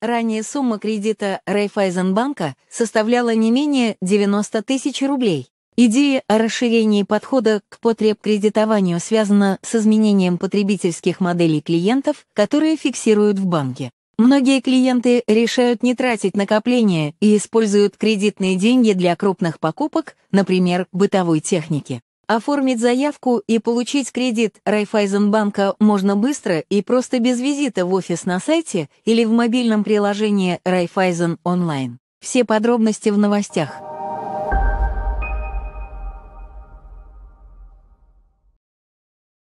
Ранее сумма кредита Райфайзенбанка составляла не менее 90 тысяч рублей. Идея о расширении подхода к потребкредитованию связана с изменением потребительских моделей клиентов, которые фиксируют в банке. Многие клиенты решают не тратить накопления и используют кредитные деньги для крупных покупок, например, бытовой техники. Оформить заявку и получить кредит Райфайзенбанка можно быстро и просто без визита в офис на сайте или в мобильном приложении Райфайзен онлайн. Все подробности в новостях.